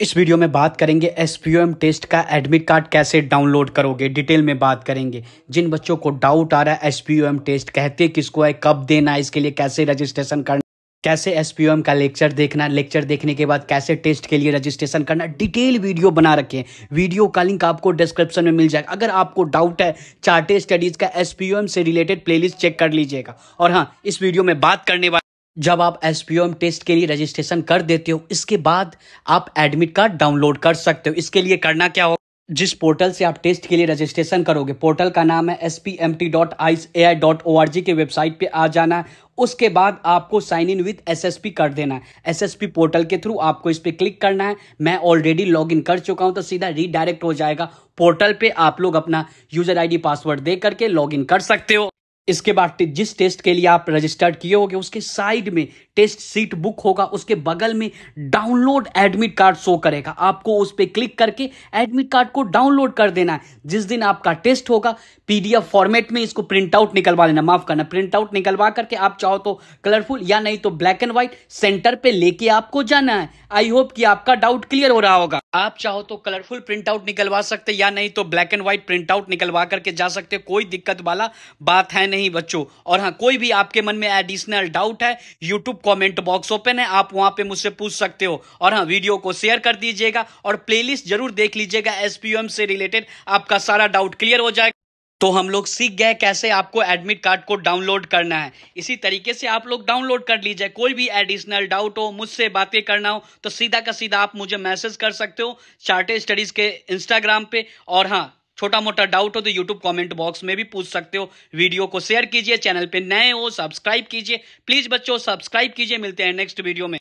इस वीडियो में बात करेंगे एस टेस्ट का एडमिट कार्ड कैसे डाउनलोड करोगे डिटेल में बात करेंगे जिन बच्चों को डाउट आ रहा है एस टेस्ट कहते किसको है कब देना है इसके लिए कैसे रजिस्ट्रेशन करना कैसे एस का लेक्चर देखना लेक्चर देखने के बाद कैसे टेस्ट के लिए रजिस्ट्रेशन करना डिटेल वीडियो बना रखें वीडियो का लिंक आपको डिस्क्रिप्शन में मिल जाएगा अगर आपको डाउट है चार्टे स्टडीज़ का एस से रिलेटेड प्लेलिस्ट चेक कर लीजिएगा और हाँ इस वीडियो में बात करने वाले जब आप एस टेस्ट के लिए रजिस्ट्रेशन कर देते हो इसके बाद आप एडमिट कार्ड डाउनलोड कर सकते हो इसके लिए करना क्या होगा जिस पोर्टल से आप टेस्ट के लिए रजिस्ट्रेशन करोगे पोर्टल का नाम है S P M T dot I A I dot O R G के वेबसाइट पे आ जाना है उसके बाद आपको sign in with S S P कर देना है एस एस पी पोर्टल के थ्रू आपको इस पर क्लिक करना है मैं ऑलरेडी लॉग इन कर चुका हूं तो सीधा रीडायरेक्ट हो जाएगा पोर्टल पे आप लोग अपना यूजर आई डी पासवर्ड दे करके लॉग इन कर सकते हो इसके बाद जिस टेस्ट के लिए आप रजिस्टर्ड किए होंगे उसके साइड में टेस्ट सीट बुक होगा उसके बगल में डाउनलोड एडमिट कार्ड शो करेगा आपको उस पर क्लिक करके एडमिट कार्ड को डाउनलोड कर देना है जिस दिन आपका टेस्ट होगा पीडीएफ फॉर्मेट में इसको प्रिंट आउट निकलवा लेना माफ करना प्रिंट आउट निकलवा करके आप चाहो तो कलरफुल या नहीं तो ब्लैक एंड व्हाइट सेंटर पे लेके आपको जाना है आई होप कि आपका डाउट क्लियर हो रहा होगा आप चाहो तो कलरफुल प्रिंट आउट निकलवा सकते या नहीं तो black and white print out निकलवा करके जा सकते कोई दिक्कत वाला बात है नहीं बच्चों और हाँ कोई भी आपके मन में एडिशनल डाउट है यूट्यूब कॉमेंट बॉक्स ओपन है आप वहां पे मुझसे पूछ सकते हो और हाँ वीडियो को शेयर कर दीजिएगा और प्ले जरूर देख लीजिएगा एसपीएम से रिलेटेड आपका सारा डाउट क्लियर हो जाएगा तो हम लोग सीख गए कैसे आपको एडमिट कार्ड को डाउनलोड करना है इसी तरीके से आप लोग डाउनलोड कर लीजिए कोई भी एडिशनल डाउट हो मुझसे बातें करना हो तो सीधा का सीधा आप मुझे मैसेज कर सकते हो चार्टेड स्टडीज के इंस्टाग्राम पे और हाँ छोटा मोटा डाउट हो तो यूट्यूब कमेंट बॉक्स में भी पूछ सकते हो वीडियो को शेयर कीजिए चैनल पर नए हो सब्सक्राइब कीजिए प्लीज बच्चों सब्सक्राइब कीजिए मिलते हैं नेक्स्ट वीडियो में